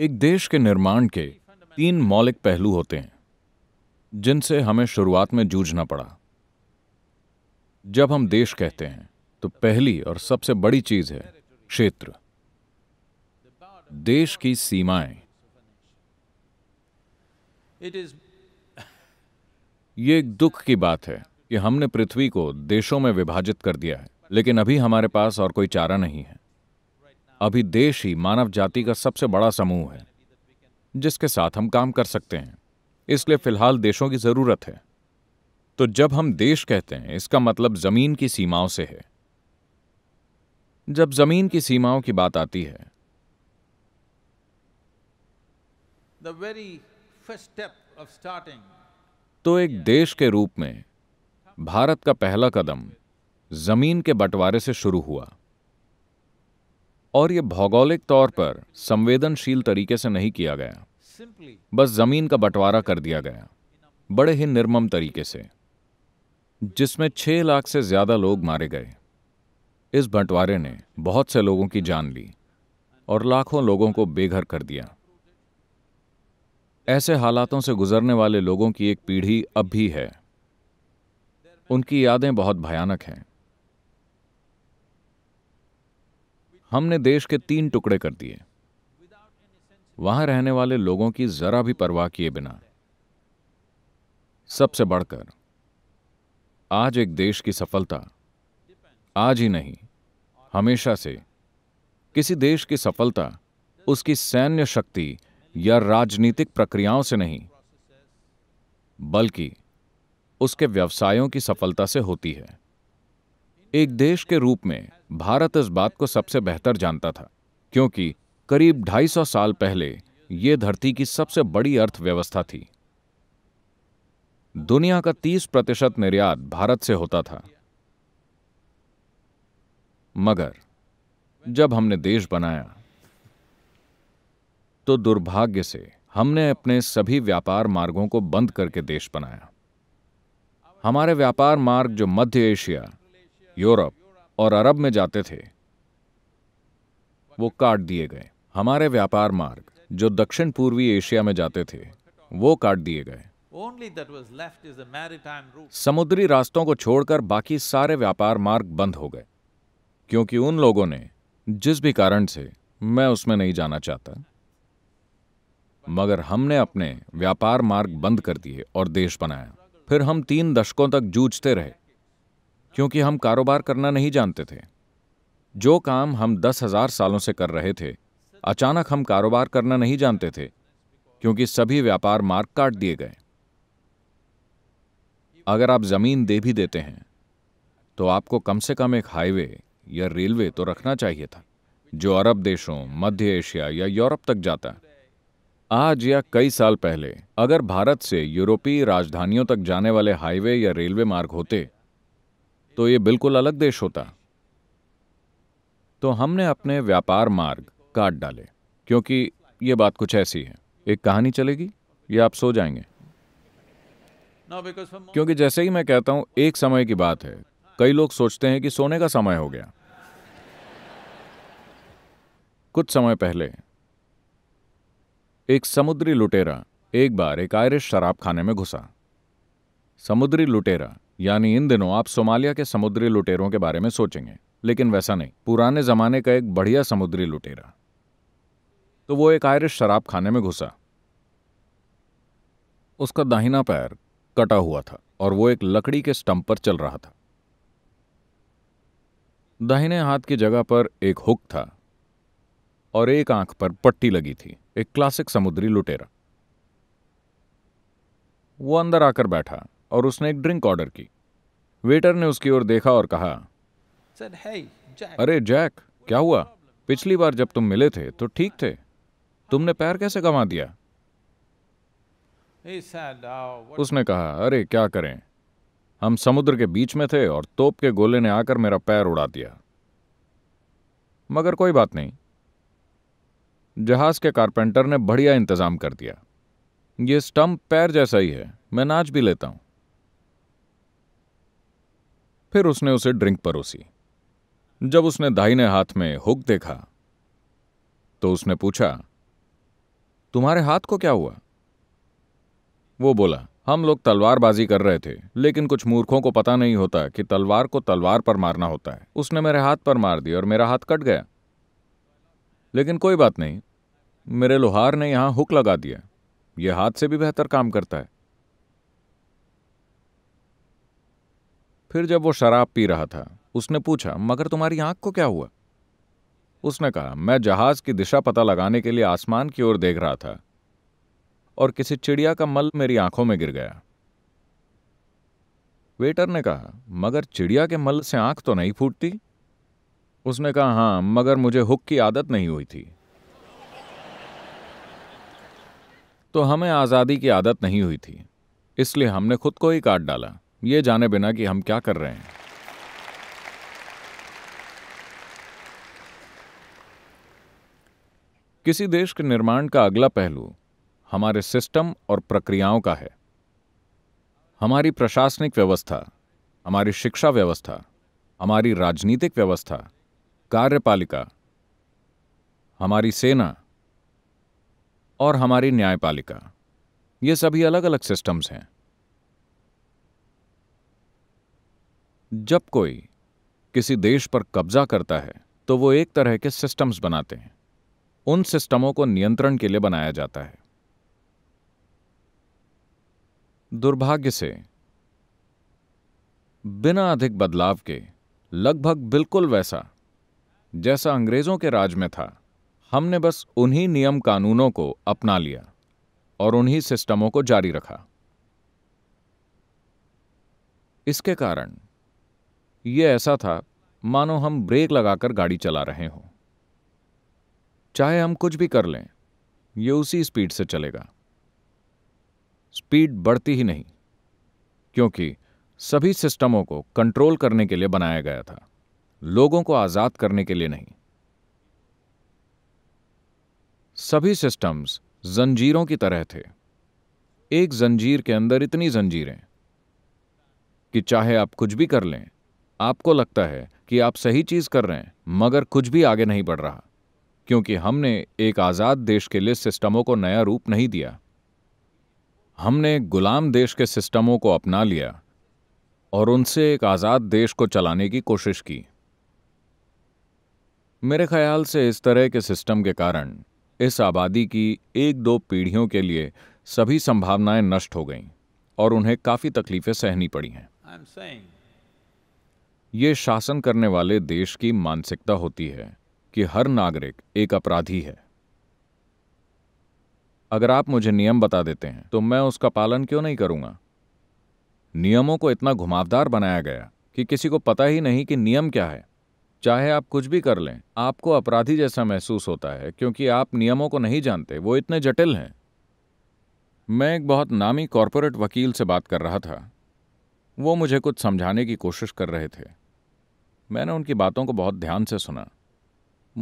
एक देश के निर्माण के तीन मौलिक पहलू होते हैं जिनसे हमें शुरुआत में जूझना पड़ा जब हम देश कहते हैं तो पहली और सबसे बड़ी चीज है क्षेत्र देश की सीमाएं इट इज ये एक दुख की बात है कि हमने पृथ्वी को देशों में विभाजित कर दिया है लेकिन अभी हमारे पास और कोई चारा नहीं है अभी देश ही मानव जाति का सबसे बड़ा समूह है जिसके साथ हम काम कर सकते हैं इसलिए फिलहाल देशों की ज़रूरत है तो जब हम देश कहते हैं इसका मतलब ज़मीन की सीमाओं से है जब ज़मीन की सीमाओं की बात आती है तो एक देश के रूप में भारत का पहला कदम ज़मीन के बंटवारे से शुरू हुआ और ये भौगोलिक तौर पर संवेदनशील तरीके से नहीं किया गया बस जमीन का बंटवारा कर दिया गया बड़े ही निर्मम तरीके से जिसमें छह लाख से ज्यादा लोग मारे गए इस बंटवारे ने बहुत से लोगों की जान ली और लाखों लोगों को बेघर कर दिया ऐसे हालातों से गुजरने वाले लोगों की एक पीढ़ी अब भी है उनकी यादें बहुत भयानक हैं हमने देश के तीन टुकड़े कर दिए वहां रहने वाले लोगों की जरा भी परवाह किए बिना सबसे बढ़कर आज एक देश की सफलता आज ही नहीं हमेशा से किसी देश की सफलता उसकी सैन्य शक्ति या राजनीतिक प्रक्रियाओं से नहीं बल्कि उसके व्यवसायों की सफलता से होती है एक देश के रूप में भारत इस बात को सबसे बेहतर जानता था क्योंकि करीब 250 साल पहले यह धरती की सबसे बड़ी अर्थव्यवस्था थी दुनिया का 30 प्रतिशत निर्यात भारत से होता था मगर जब हमने देश बनाया तो दुर्भाग्य से हमने अपने सभी व्यापार मार्गों को बंद करके देश बनाया हमारे व्यापार मार्ग जो मध्य एशिया यूरोप और अरब में जाते थे वो काट दिए गए हमारे व्यापार मार्ग जो दक्षिण पूर्वी एशिया में जाते थे वो काट दिए गए समुद्री रास्तों को छोड़कर बाकी सारे व्यापार मार्ग बंद हो गए क्योंकि उन लोगों ने जिस भी कारण से मैं उसमें नहीं जाना चाहता मगर हमने अपने व्यापार मार्ग बंद कर दिए और देश बनाया फिर हम तीन दशकों तक जूझते रहे क्योंकि हम कारोबार करना नहीं जानते थे जो काम हम दस हजार सालों से कर रहे थे अचानक हम कारोबार करना नहीं जानते थे क्योंकि सभी व्यापार मार्ग काट दिए गए अगर आप जमीन दे भी देते हैं तो आपको कम से कम एक हाईवे या रेलवे तो रखना चाहिए था जो अरब देशों मध्य एशिया या यूरोप तक जाता आज या कई साल पहले अगर भारत से यूरोपीय राजधानियों तक जाने वाले हाईवे या रेलवे मार्ग होते तो ये बिल्कुल अलग देश होता तो हमने अपने व्यापार मार्ग काट डाले क्योंकि ये बात कुछ ऐसी है एक कहानी चलेगी या आप सो जाएंगे क्योंकि जैसे ही मैं कहता हूं एक समय की बात है कई लोग सोचते हैं कि सोने का समय हो गया कुछ समय पहले एक समुद्री लुटेरा एक बार एक आयरिश शराब खाने में घुसा समुद्री लुटेरा यानी इन दिनों आप सोमालिया के समुद्री लुटेरों के बारे में सोचेंगे लेकिन वैसा नहीं पुराने जमाने का एक बढ़िया समुद्री लुटेरा तो वो एक आयरिश शराब खाने में घुसा उसका दाहिना पैर कटा हुआ था और वो एक लकड़ी के स्टंप पर चल रहा था दाहिने हाथ की जगह पर एक हुक था और एक आंख पर पट्टी लगी थी एक क्लासिक समुद्री लुटेरा वो अंदर आकर बैठा और उसने एक ड्रिंक ऑर्डर की वेटर ने उसकी ओर देखा और कहा Said, hey, Jack. अरे जैक क्या हुआ पिछली बार जब तुम मिले थे तो ठीक थे तुमने पैर कैसे गंवा दिया said, oh, उसने कहा अरे क्या करें हम समुद्र के बीच में थे और तोप के गोले ने आकर मेरा पैर उड़ा दिया मगर कोई बात नहीं जहाज के कारपेंटर ने बढ़िया इंतजाम कर दिया ये स्टंप पैर जैसा ही है मैं नाच भी लेता हूं फिर उसने उसे ड्रिंक परोसी जब उसने दाहिने हाथ में हुक देखा तो उसने पूछा तुम्हारे हाथ को क्या हुआ वो बोला हम लोग तलवारबाजी कर रहे थे लेकिन कुछ मूर्खों को पता नहीं होता कि तलवार को तलवार पर मारना होता है उसने मेरे हाथ पर मार दिया और मेरा हाथ कट गया लेकिन कोई बात नहीं मेरे लोहार ने यहां हुक लगा दिया यह हाथ से भी बेहतर काम करता है फिर जब वो शराब पी रहा था उसने पूछा मगर तुम्हारी आंख को क्या हुआ उसने कहा मैं जहाज की दिशा पता लगाने के लिए आसमान की ओर देख रहा था और किसी चिड़िया का मल मेरी आंखों में गिर गया वेटर ने कहा मगर चिड़िया के मल से आंख तो नहीं फूटती उसने कहा हां मगर मुझे हुक की आदत नहीं हुई थी तो हमें आज़ादी की आदत नहीं हुई थी इसलिए हमने खुद को ही काट डाला ये जाने बिना कि हम क्या कर रहे हैं किसी देश के निर्माण का अगला पहलू हमारे सिस्टम और प्रक्रियाओं का है हमारी प्रशासनिक व्यवस्था हमारी शिक्षा व्यवस्था हमारी राजनीतिक व्यवस्था कार्यपालिका हमारी सेना और हमारी न्यायपालिका ये सभी अलग अलग सिस्टम्स हैं जब कोई किसी देश पर कब्जा करता है तो वो एक तरह के सिस्टम्स बनाते हैं उन सिस्टमों को नियंत्रण के लिए बनाया जाता है दुर्भाग्य से बिना अधिक बदलाव के लगभग बिल्कुल वैसा जैसा अंग्रेजों के राज में था हमने बस उन्हीं नियम कानूनों को अपना लिया और उन्हीं सिस्टमों को जारी रखा इसके कारण यह ऐसा था मानो हम ब्रेक लगाकर गाड़ी चला रहे हों चाहे हम कुछ भी कर लें यह उसी स्पीड से चलेगा स्पीड बढ़ती ही नहीं क्योंकि सभी सिस्टमों को कंट्रोल करने के लिए बनाया गया था लोगों को आज़ाद करने के लिए नहीं सभी सिस्टम्स जंजीरों की तरह थे एक जंजीर के अंदर इतनी जंजीरें कि चाहे आप कुछ भी कर लें आपको लगता है कि आप सही चीज कर रहे हैं मगर कुछ भी आगे नहीं बढ़ रहा क्योंकि हमने एक आजाद देश के लिए सिस्टमों को नया रूप नहीं दिया हमने गुलाम देश के सिस्टमों को अपना लिया और उनसे एक आजाद देश को चलाने की कोशिश की मेरे ख्याल से इस तरह के सिस्टम के कारण इस आबादी की एक दो पीढ़ियों के लिए सभी संभावनाएं नष्ट हो गईं और उन्हें काफ़ी तकलीफें सहनी पड़ी हैं ये शासन करने वाले देश की मानसिकता होती है कि हर नागरिक एक अपराधी है अगर आप मुझे नियम बता देते हैं तो मैं उसका पालन क्यों नहीं करूंगा नियमों को इतना घुमावदार बनाया गया कि किसी को पता ही नहीं कि नियम क्या है चाहे आप कुछ भी कर लें आपको अपराधी जैसा महसूस होता है क्योंकि आप नियमों को नहीं जानते वो इतने जटिल हैं मैं एक बहुत नामी कॉरपोरेट वकील से बात कर रहा था वो मुझे कुछ समझाने की कोशिश कर रहे थे मैंने उनकी बातों को बहुत ध्यान से सुना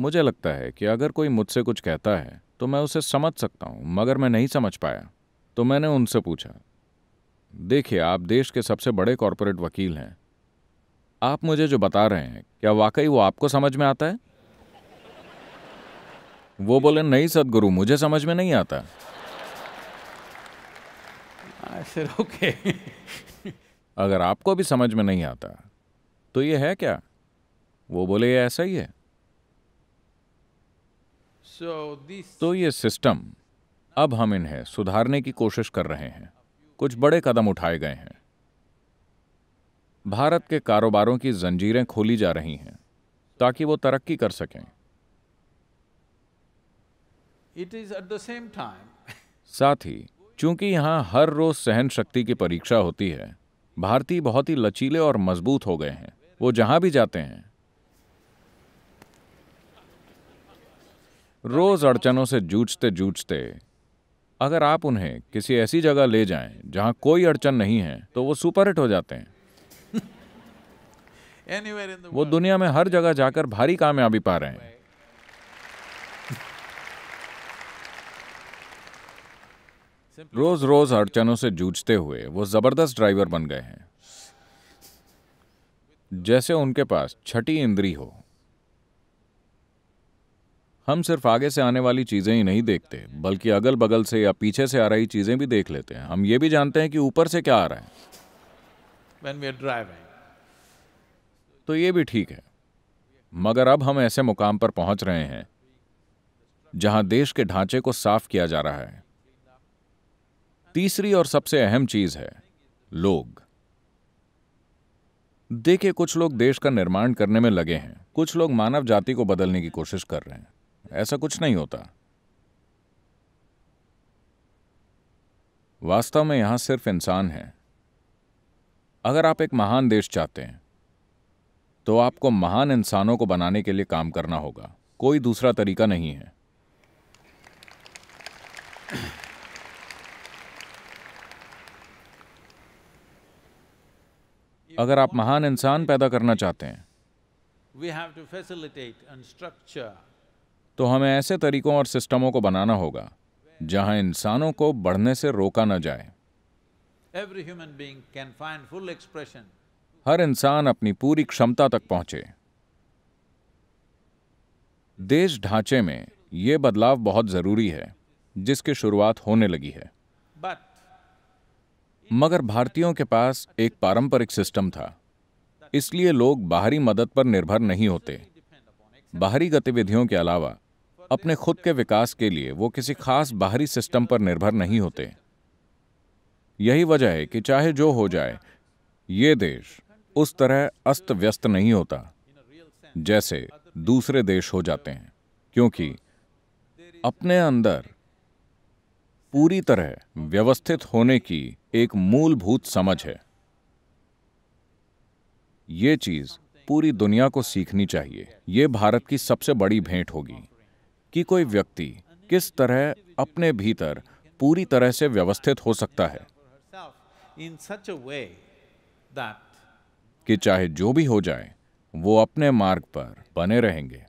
मुझे लगता है कि अगर कोई मुझसे कुछ कहता है तो मैं उसे समझ सकता हूँ मगर मैं नहीं समझ पाया तो मैंने उनसे पूछा देखिए आप देश के सबसे बड़े कॉरपोरेट वकील हैं आप मुझे जो बता रहे हैं क्या वाकई वो आपको समझ में आता है वो बोले नहीं सदगुरु मुझे समझ में नहीं आता हाँ, ओके अगर आपको भी समझ में नहीं आता तो ये है क्या वो बोले ये ऐसा ही है तो ये सिस्टम अब हम इन्हें सुधारने की कोशिश कर रहे हैं कुछ बड़े कदम उठाए गए हैं भारत के कारोबारों की जंजीरें खोली जा रही हैं ताकि वो तरक्की कर सकें it is at the same time साथ ही चूंकि यहां हर रोज सहन शक्ति की परीक्षा होती है भारतीय बहुत ही लचीले और मजबूत हो गए हैं वो जहां भी जाते हैं रोज अड़चनों से जूझते जूझते अगर आप उन्हें किसी ऐसी जगह ले जाएं जहां कोई अड़चन नहीं है तो वो सुपरहिट हो जाते हैं वो दुनिया में हर जगह जाकर भारी कामयाबी पा रहे हैं रोज रोज अड़चनों से जूझते हुए वो जबरदस्त ड्राइवर बन गए हैं जैसे उनके पास छठी इंद्री हो हम सिर्फ आगे से आने वाली चीज़ें ही नहीं देखते बल्कि अगल बगल से या पीछे से आ रही चीज़ें भी देख लेते हैं हम ये भी जानते हैं कि ऊपर से क्या आ रहा है When we are driving. तो ये भी ठीक है मगर अब हम ऐसे मुकाम पर पहुंच रहे हैं जहां देश के ढांचे को साफ किया जा रहा है तीसरी और सबसे अहम चीज है लोग देखिए कुछ लोग देश का निर्माण करने में लगे हैं कुछ लोग मानव जाति को बदलने की कोशिश कर रहे हैं ऐसा कुछ नहीं होता वास्तव में यहां सिर्फ इंसान है अगर आप एक महान देश चाहते हैं तो आपको महान इंसानों को बनाने के लिए काम करना होगा कोई दूसरा तरीका नहीं है अगर आप महान इंसान पैदा करना चाहते हैं we have to facilitate and structure तो हमें ऐसे तरीकों और सिस्टमों को बनाना होगा जहां इंसानों को बढ़ने से रोका न जाए हर इंसान अपनी पूरी क्षमता तक पहुंचे देश ढांचे में ये बदलाव बहुत जरूरी है जिसकी शुरुआत होने लगी है मगर भारतीयों के पास एक पारंपरिक सिस्टम था इसलिए लोग बाहरी मदद पर निर्भर नहीं होते बाहरी गतिविधियों के अलावा अपने खुद के विकास के लिए वो किसी खास बाहरी सिस्टम पर निर्भर नहीं होते यही वजह है कि चाहे जो हो जाए ये देश उस तरह अस्त व्यस्त नहीं होता जैसे दूसरे देश हो जाते हैं क्योंकि अपने अंदर पूरी तरह व्यवस्थित होने की एक मूलभूत समझ है ये चीज पूरी दुनिया को सीखनी चाहिए यह भारत की सबसे बड़ी भेंट होगी कि कोई व्यक्ति किस तरह अपने भीतर पूरी तरह से व्यवस्थित हो सकता है कि चाहे जो भी हो जाए वो अपने मार्ग पर बने रहेंगे